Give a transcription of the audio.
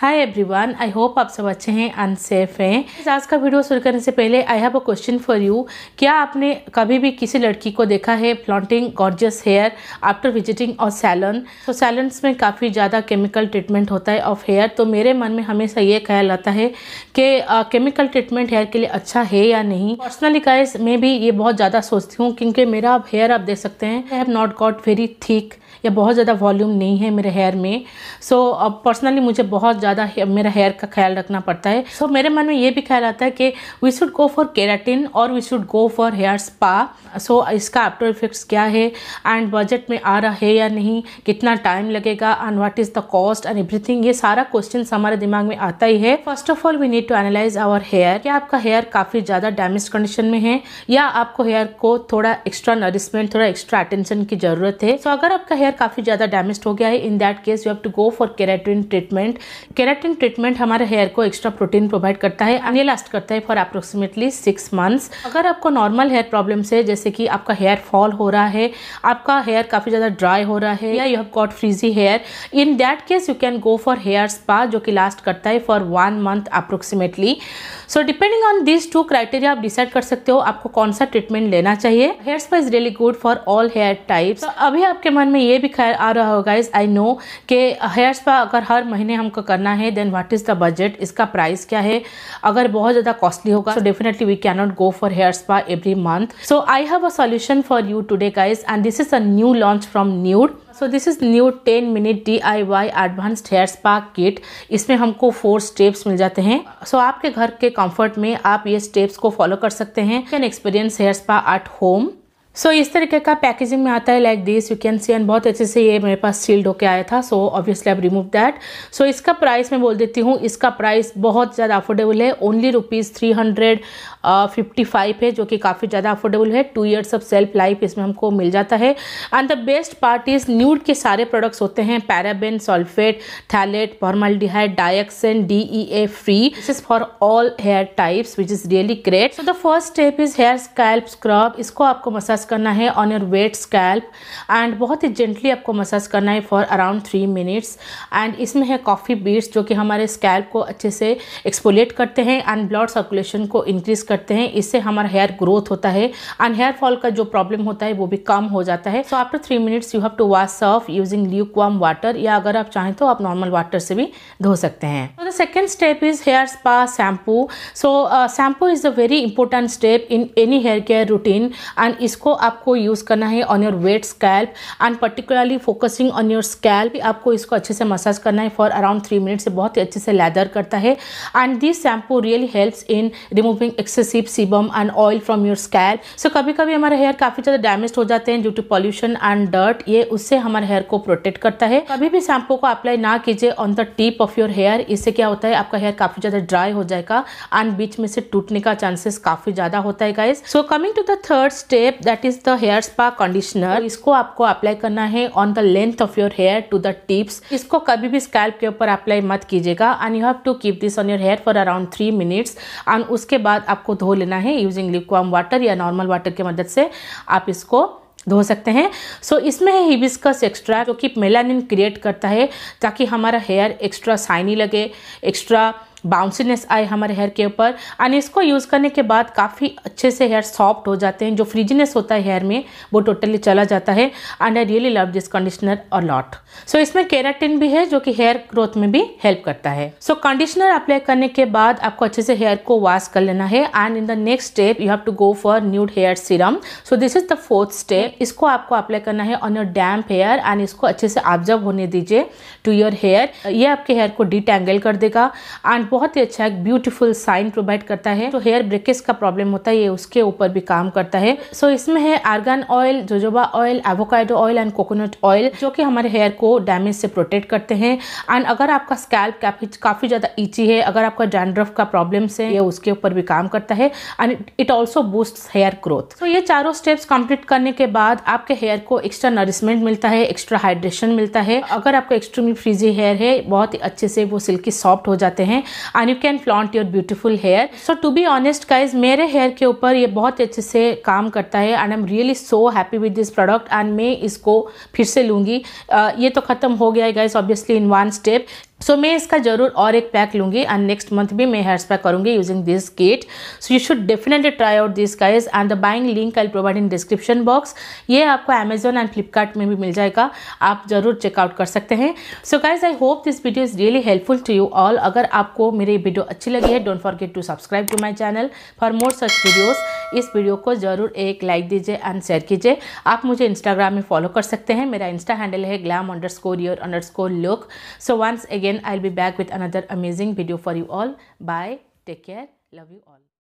hi everyone I hope आप सब अच्छे हैं अनसेफ हैं आज का वीडियो शुरू करने से पहले I have a question for you क्या आपने कभी भी किसी लड़की को देखा है flaunting gorgeous hair after visiting और सैलन तो सैलन्स में काफ़ी ज़्यादा केमिकल ट्रीटमेंट होता है ऑफ हेयर तो मेरे मन में हमेशा ये ख्याल आता है कि केमिकल ट्रीटमेंट हेयर के लिए अच्छा है या नहीं पर्सनली गाइस मैं भी ये बहुत ज़्यादा सोचती हूँ क्योंकि मेरा हेयर आप देख सकते हैं I have not got very thick या बहुत ज़्यादा वॉल्यूम नहीं है मेरे हेयर में सो so, पर्सनली मुझे बहुत ज़्यादा मेरा हेयर का ख्याल रखना पड़ता है सो so, मेरे मन में ये भी ख्याल आता है कि we should go for keratin और we should go for hair spa so इसका आफ्टर इफेक्ट्स क्या है एंड बजट में आ रहा है या नहीं कितना टाइम लगेगा and what is the cost and everything ये सारा क्वेश्चन हमारे दिमाग में आता ही है first of all we need to analyse our hair क्या आपका हेयर काफ़ी ज़्यादा डैमेज कंडीशन में है या आपको हेयर को थोड़ा एक्स्ट्रा नरिशमेंट थोड़ा एक्स्ट्रा अटेंशन की ज़रूरत है सो so, अगर आपका हेयर हेयर काफ़ी ज़्यादा डैमेज हो गया है in that case you have to go for keratin treatment keratin treatment हमारे हेयर को एक्स्ट्रा प्रोटीन प्रोवाइड करता है एंड ये लास्ट करता है फॉर अप्रोक्सीमेटली सिक्स मंथ्स अगर आपको नॉर्मल हेयर प्रॉब्लम है जैसे कि आपका हेयर फॉल हो रहा है आपका हेयर काफ़ी ज़्यादा ड्राई हो रहा है या you have got frizzy hair in that case you can go for hair spa जो कि लास्ट करता है for one month approximately so depending on this two criteria आप डिसाइड कर सकते हो आपको कौन सा ट्रीटमेंट लेना चाहिए hair spa is really good for all hair types अभी आपके मन में ये भी ख्याल आ रहा होगा इस आई नो कि हेयर स्पा अगर हर महीने हमको करना है then what is the budget इसका प्राइस क्या है अगर बहुत ज़्यादा कॉस्टली होगा so definitely we can not go for hair spa every month so I have a solution for you today guys and this is a new launch from Nude so this is new ten minute D I Y advance hair spa kit इसमें हमको four steps मिल जाते हैं सो so, आपके घर के comfort में आप ये स्टेप्स को फॉलो कर सकते हैं can experience hair spa at home so so, इस तरीके का पैकेजिंग में आता है like this you can see and बहुत अच्छे से ये मेरे पास सील्ड होके आया था so obviously I remove that so इसका प्राइस मैं बोल देती हूँ इसका प्राइस बहुत ज़्यादा अफोर्डेबल है only rupees three hundred fifty five है जो कि काफ़ी ज़्यादा अफोर्डेबल है two years of shelf life इसमें हमको मिल जाता है and the best part is Nude के सारे प्रोडक्ट्स होते हैं paraben sulphate phthalate formaldehyde dioxane D E A free this is for all hair types which is really great so the first step is hair scalp scrub इसको आपको massage massage करना है on your wet scalp and बहुत ही gently आपको massage करना है for around three minutes and इसमें है कॉफ़ी बीट्स जो कि हमारे स्कैल्प को अच्छे से एक्सपोलेट करते हैं एंड ब्लड सर्कुलेशन को इंक्रीज़ करते हैं इससे हमारा हेयर ग्रोथ होता है एंड हेयर फॉल का जो प्रॉब्लम होता है वो भी कम हो जाता है so after three minutes you have to wash off using lukewarm water या अगर आप चाहें तो आप नॉर्मल वाटर से भी धो सकते हैं the second step is hair spa shampoo so shampoo is a very important step in any hair care routine and इसको को आपको यूज़ करना है on your wet scalp and particularly focusing on your scalp आपको इसको अच्छे से massage करना है फॉर अराउंड थ्री मिनट्स से बहुत ही अच्छे से लैदर करता है and this shampoo really helps in removing excessive sebum and oil from your scalp so कभी कभी हमारे हेयर काफ़ी ज़्यादा डैमेज हो जाते हैं due to pollution and dirt ये उससे हमारे हेयर को प्रोटेक्ट करता है कभी भी शैम्पू को अप्लाई ना कीजिए on the tip of your hair इससे क्या होता है आपका हेयर काफ़ी ज़्यादा ड्राई हो जाएगा एंड बीच में से टूटने का चांसेस काफ़ी ज़्यादा होता है guys so coming to the third step that that is the hair spa conditioner इसको आपको अप्लाई करना है on the length of your hair to the tips इसको कभी भी स्कैल्प के ऊपर अप्लाई मत कीजिएगा and you have to keep this on your hair for around three minutes and उसके बाद आपको धो लेना है यूजिंग लिक्वाम वाटर या नॉर्मल वाटर की मदद से आप इसको धो सकते हैं सो so, इसमें है हिबिस्कस एक्स्ट्रा जो कि मेलानिन क्रिएट करता है ताकि हमारा हेयर एक्स्ट्रा साइनी लगे एक्स्ट्रा बाउंसीनेस आए हमारे हेयर के ऊपर एंड इसको यूज़ करने के बाद काफ़ी अच्छे से हेयर सॉफ्ट हो जाते हैं जो फ्रिजनेस होता है हेयर में वो टोटली चला जाता है and I really love this conditioner और लॉट सो इसमें केराटिन भी है जो कि हेयर ग्रोथ में भी हेल्प करता है सो कंडीशनर अप्लाई करने के बाद आपको अच्छे से हेयर को वॉश कर लेना है and in the next step you have to go for Nude hair serum so this is the fourth step इसको आपको अप्लाई करना है on your damp hair and इसको अच्छे से ऑब्जर्व होने दीजिए टू योर हेयर ये आपके हेयर को डिटेंगल कर देगा एंड बहुत ही अच्छा एक ब्यूटीफुल साइन प्रोवाइड करता है जो हेयर ब्रेकेज का प्रॉब्लम होता है ये उसके ऊपर भी काम करता है सो so, इसमें है argan oil jojoba oil avocado oil and coconut oil जो कि हमारे हेयर को डैमेज से प्रोटेक्ट करते हैं एंड अगर आपका स्कैल्प काफ़ी काफ़ी ज़्यादा इंची है अगर आपका डैंड्रफ का प्रॉब्लम है ये उसके ऊपर भी काम करता है and it also boost hair growth तो ये चारों स्टेप्स कंप्लीट करने के बाद आपके हेयर को एक्स्ट्रा नरिशमेंट मिलता है एक्स्ट्रा हाइड्रेशन मिलता है अगर आपका एक्सट्रीमली फ्रीजी हेयर है बहुत ही अच्छे से वो सिल्की सॉफ्ट हो जाते हैं and you can flaunt your beautiful hair so to be honest guys मेरे हेयर के ऊपर ये बहुत अच्छे से काम करता है and I am really so happy with this product and मैं इसको फिर से लूँगी uh, ये तो ख़त्म हो गया है guys obviously in one step so so, मैं इसका जरूर और एक पैक लूँगी एंड नेक्स्ट मंथ भी मैं हेयर्स पैक करूँगी using this kit so you should definitely try out this guys and the buying link I provide in description box ये आपको अमेजोन एंड फ्लिपकार्ट में भी मिल जाएगा आप जरूर चेकआउट कर सकते हैं so guys I hope this video is really helpful to you all अगर आपको मेरी वीडियो अच्छी लगी है don't forget to subscribe to my channel for more such videos इस वीडियो को जरूर एक लाइक दीजिए एंड शेयर कीजिए आप मुझे इंस्टाग्राम में फॉलो कर सकते हैं मेरा इंस्टा हैंडल है glam underscore your underscore look so once again again i'll be back with another amazing video for you all bye take care love you all